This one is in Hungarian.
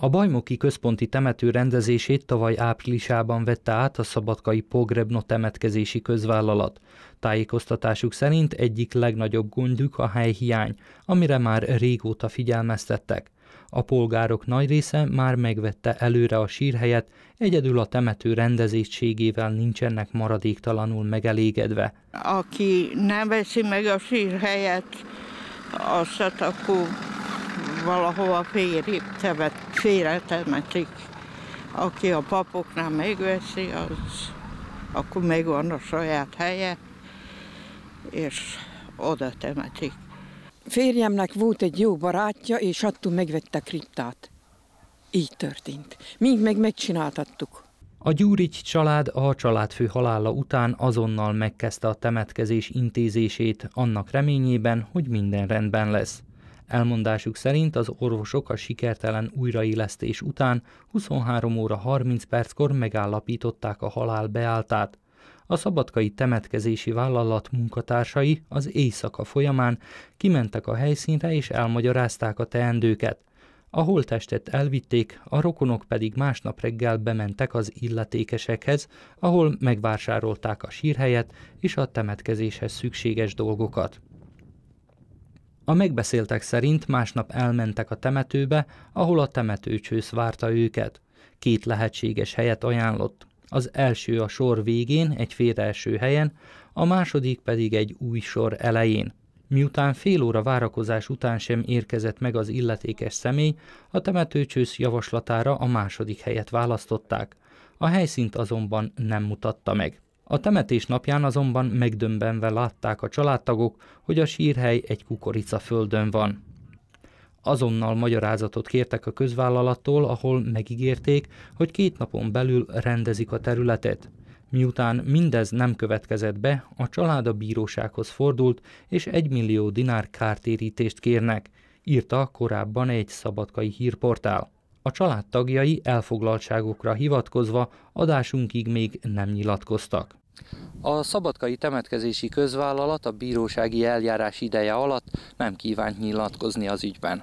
A bajmoki Központi Temető rendezését tavaly áprilisában vette át a Szabadkai Pogrebno temetkezési közvállalat. Tájékoztatásuk szerint egyik legnagyobb gondjuk a helyhiány, amire már régóta figyelmeztettek. A polgárok nagy része már megvette előre a sírhelyet, egyedül a temető rendezétségével nincsenek maradéktalanul megelégedve. Aki nem veszi meg a sírhelyet, azt akkor valahova férjük, tevet félretemetik. Aki a papoknál megveszi, az akkor megvan a saját helye, és oda temetik. Férjemnek volt egy jó barátja, és attól megvette a kriptát. Így történt. Mind meg megcsináltattuk. A Gyúrigy család a családfő halála után azonnal megkezdte a temetkezés intézését, annak reményében, hogy minden rendben lesz. Elmondásuk szerint az orvosok a sikertelen újraélesztés után 23 óra 30 perckor megállapították a halál beáltát. A szabadkai temetkezési vállalat munkatársai az éjszaka folyamán kimentek a helyszínre és elmagyarázták a teendőket. A holttestet elvitték, a rokonok pedig másnap reggel bementek az illetékesekhez, ahol megvásárolták a sírhelyet és a temetkezéshez szükséges dolgokat. A megbeszéltek szerint másnap elmentek a temetőbe, ahol a temetőcsősz várta őket. Két lehetséges helyet ajánlott. Az első a sor végén, egy első helyen, a második pedig egy új sor elején. Miután fél óra várakozás után sem érkezett meg az illetékes személy, a temetőcsősz javaslatára a második helyet választották. A helyszínt azonban nem mutatta meg. A temetés napján azonban megdömbenve látták a családtagok, hogy a sírhely egy kukorica földön van. Azonnal magyarázatot kértek a közvállalattól, ahol megígérték, hogy két napon belül rendezik a területet. Miután mindez nem következett be, a család a bírósághoz fordult, és egy millió dinár kártérítést kérnek, írta korábban egy szabadkai hírportál. A családtagjai elfoglaltságokra hivatkozva adásunkig még nem nyilatkoztak. A szabadkai temetkezési közvállalat a bírósági eljárás ideje alatt nem kívánt nyilatkozni az ügyben.